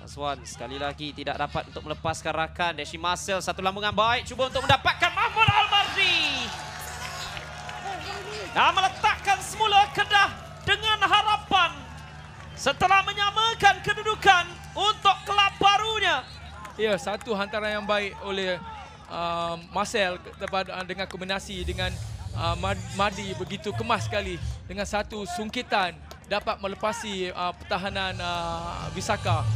Aswan sekali lagi tidak dapat untuk melepaskan rakan. Deshi Muscle satu lambungan baik. Cuba untuk mendapatkan Mahmud Al-Marzi. Dan meletakkan semula Kedah dengan harapan. Setelah menyamakan kedudukan untuk kelab barunya. Ya, satu hantaran yang baik oleh uh, Marcel uh, dengan kombinasi dengan uh, Madi begitu kemas sekali. Dengan satu sungkitan dapat melepasi uh, pertahanan uh, Visaka.